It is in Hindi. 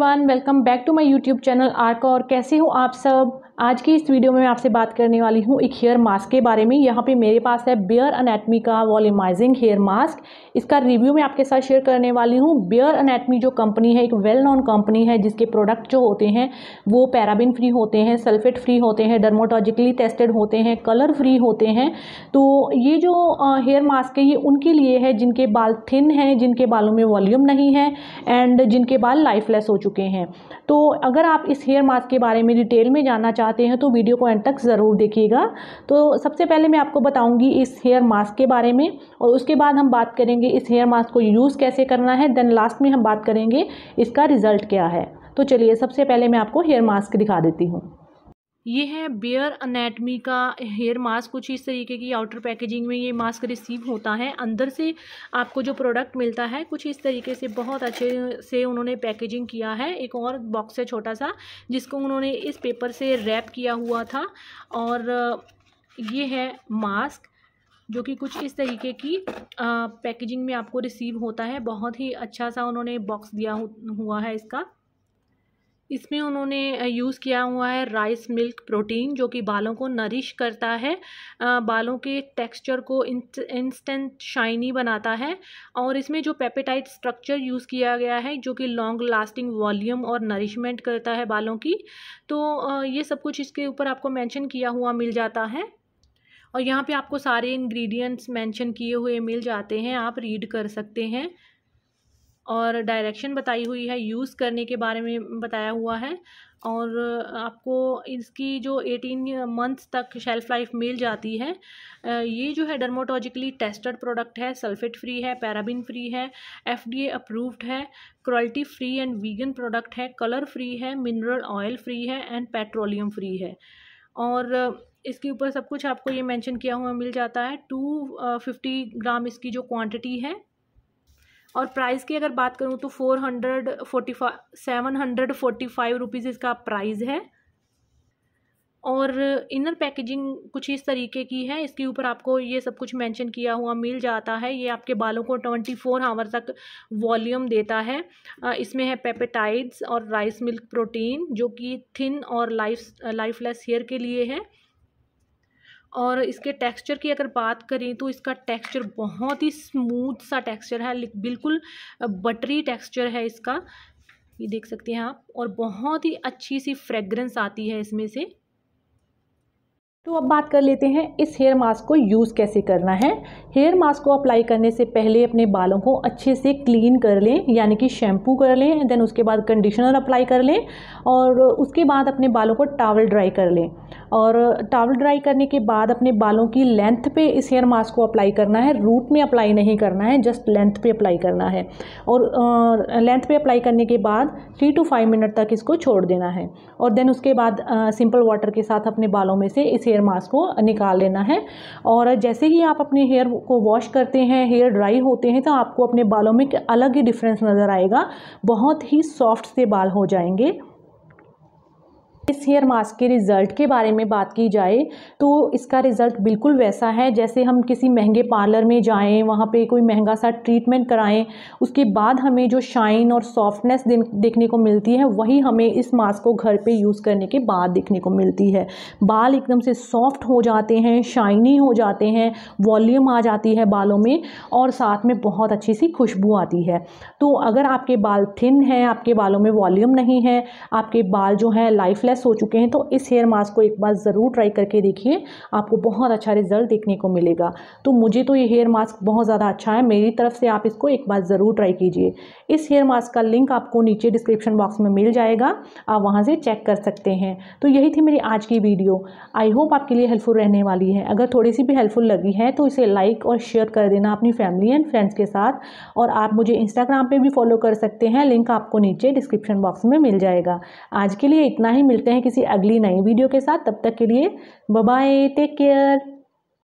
everyone welcome back to my YouTube channel आरका और कैसे हो आप सब आज की इस वीडियो में मैं आपसे बात करने वाली हूँ एक हेयर मास्क के बारे में यहाँ पे मेरे पास है बियर अनेटमी का वॉलीमाइजिंग हेयर मास्क इसका रिव्यू मैं आपके साथ शेयर करने वाली हूँ बियर अनेटमी जो कंपनी है एक वेल नोन कंपनी है जिसके प्रोडक्ट जो होते हैं वो पैराबिन फ्री होते हैं सल्फेट फ्री होते हैं डर्मोटॉजिकली टेस्टेड होते हैं कलर फ्री होते हैं तो ये जो हेयर मास्क है ये उनके लिए है जिनके बाल थिन हैं जिनके बालों में वॉल्यूम नहीं है एंड जिनके बाल लाइफलेस हो चुके चुके हैं तो अगर आप इस हेयर मास्क के बारे में डिटेल में जानना चाहते हैं तो वीडियो को एंड तक ज़रूर देखिएगा तो सबसे पहले मैं आपको बताऊँगी इस हेयर मास्क के बारे में और उसके बाद हम बात करेंगे इस हेयर मास्क को यूज़ कैसे करना है देन लास्ट में हम बात करेंगे इसका रिज़ल्ट क्या है तो चलिए सबसे पहले मैं आपको हेयर मास्क दिखा देती हूँ ये है बेयर अनेटमी का हेयर मास्क कुछ इस तरीके की आउटर पैकेजिंग में ये मास्क रिसीव होता है अंदर से आपको जो प्रोडक्ट मिलता है कुछ इस तरीके से बहुत अच्छे से उन्होंने पैकेजिंग किया है एक और बॉक्स है छोटा सा जिसको उन्होंने इस पेपर से रैप किया हुआ था और ये है मास्क जो कि कुछ इस तरीके की पैकेजिंग में आपको रिसीव होता है बहुत ही अच्छा सा उन्होंने बॉक्स दिया हुआ है इसका इसमें उन्होंने यूज़ किया हुआ है राइस मिल्क प्रोटीन जो कि बालों को नरिश करता है बालों के टेक्सचर को इंस्टेंट शाइनी बनाता है और इसमें जो पेपेटाइट स्ट्रक्चर यूज़ किया गया है जो कि लॉन्ग लास्टिंग वॉल्यूम और नरिशमेंट करता है बालों की तो ये सब कुछ इसके ऊपर आपको मैंशन किया हुआ मिल जाता है और यहाँ पे आपको सारे इंग्रेडिएंट्स मेंशन किए हुए मिल जाते हैं आप रीड कर सकते हैं और डायरेक्शन बताई हुई है यूज़ करने के बारे में बताया हुआ है और आपको इसकी जो एटीन मंथ्स तक शेल्फ़ लाइफ मिल जाती है ये जो है डर्मोटोलॉजिकली टेस्टेड प्रोडक्ट है सल्फेट फ्री है पैराबिन फ्री है एफडीए अप्रूव्ड है cruelty free and vegan product है कलर फ्री है मिनरल ऑयल फ्री है एंड पेट्रोलियम फ्री है और इसके ऊपर सब कुछ आपको ये मेंशन किया हुआ मिल जाता है टू फिफ्टी ग्राम इसकी जो क्वांटिटी है और प्राइस की अगर बात करूँ तो four hundred forty five seven hundred forty five rupees इसका प्राइस है और इनर पैकेजिंग कुछ इस तरीके की है इसके ऊपर आपको ये सब कुछ मेंशन किया हुआ मिल जाता है ये आपके बालों को ट्वेंटी फोर आवर तक वॉल्यूम देता है इसमें है पेपेटाइड्स और राइस मिल्क प्रोटीन जो कि थिन और लाइफ लाइफलेस हेयर के लिए है और इसके टेक्सचर की अगर बात करें तो इसका टेक्सचर बहुत ही स्मूथ सा टेक्सचर है बिल्कुल बटरी टेक्सचर है इसका ये देख सकते हैं आप और बहुत ही अच्छी सी फ्रेग्रेंस आती है इसमें से तो अब बात कर लेते हैं इस हेयर मास्क को यूज़ कैसे करना है हेयर मास्क को अप्लाई करने से पहले अपने बालों को अच्छे से क्लीन कर लें यानी कि शैम्पू कर लें देन उसके बाद कंडीशनर अप्लाई कर लें और उसके बाद अपने बालों को टावल ड्राई कर लें और टावल ड्राई करने के बाद अपने बालों की लेंथ पे इस हेयर मास्क को अप्लाई करना है रूट में अप्लाई नहीं करना है जस्ट लेंथ पे अप्लाई करना है और लेंथ पे अप्लाई करने के बाद थ्री टू फाइव मिनट तक इसको छोड़ देना है और देन उसके बाद सिंपल वाटर के साथ अपने बालों में से इस हेयर मास्क को निकाल लेना है और जैसे ही आप अपने हेयर को वॉश करते हैं हेयर ड्राई होते हैं तो आपको अपने बालों में अलग ही डिफरेंस नज़र आएगा बहुत ही सॉफ्ट से बाल हो जाएंगे इस हेयर मास्क के रिज़ल्ट के बारे में बात की जाए तो इसका रिज़ल्ट बिल्कुल वैसा है जैसे हम किसी महंगे पार्लर में जाएं वहाँ पे कोई महंगा सा ट्रीटमेंट कराएं उसके बाद हमें जो शाइन और सॉफ्टनेस देखने को मिलती है वही हमें इस मास्क को घर पे यूज़ करने के बाद देखने को मिलती है बाल एकदम से सॉफ्ट हो जाते हैं शाइनी हो जाते हैं वॉल्यूम आ जाती है बालों में और साथ में बहुत अच्छी सी खुशबू आती है तो अगर आपके बाल थिन हैं आपके बालों में वॉल्यूम नहीं है आपके बाल जो हैं लाइफलेस सक्सेस हो चुके हैं तो इस हेयर मास्क को एक बार ज़रूर ट्राई करके देखिए आपको बहुत अच्छा रिजल्ट देखने को मिलेगा तो मुझे तो ये हेयर मास्क बहुत ज़्यादा अच्छा है मेरी तरफ से आप इसको एक बार ज़रूर ट्राई कीजिए इस हेयर मास्क का लिंक आपको नीचे डिस्क्रिप्शन बॉक्स में मिल जाएगा आप वहाँ से चेक कर सकते हैं तो यही थी मेरी आज की वीडियो आई होप आपके लिए हेल्पफुल रहने वाली है अगर थोड़ी सी भी हेल्पफुल लगी है तो इसे लाइक और शेयर कर देना अपनी फैमिली एंड फ्रेंड्स के साथ और आप मुझे इंस्टाग्राम पर भी फॉलो कर सकते हैं लिंक आपको नीचे डिस्क्रिप्शन बॉक्स में मिल जाएगा आज के लिए इतना ही मिलते मिलते हैं किसी अगली नई वीडियो के साथ तब तक के लिए बाय टेक केयर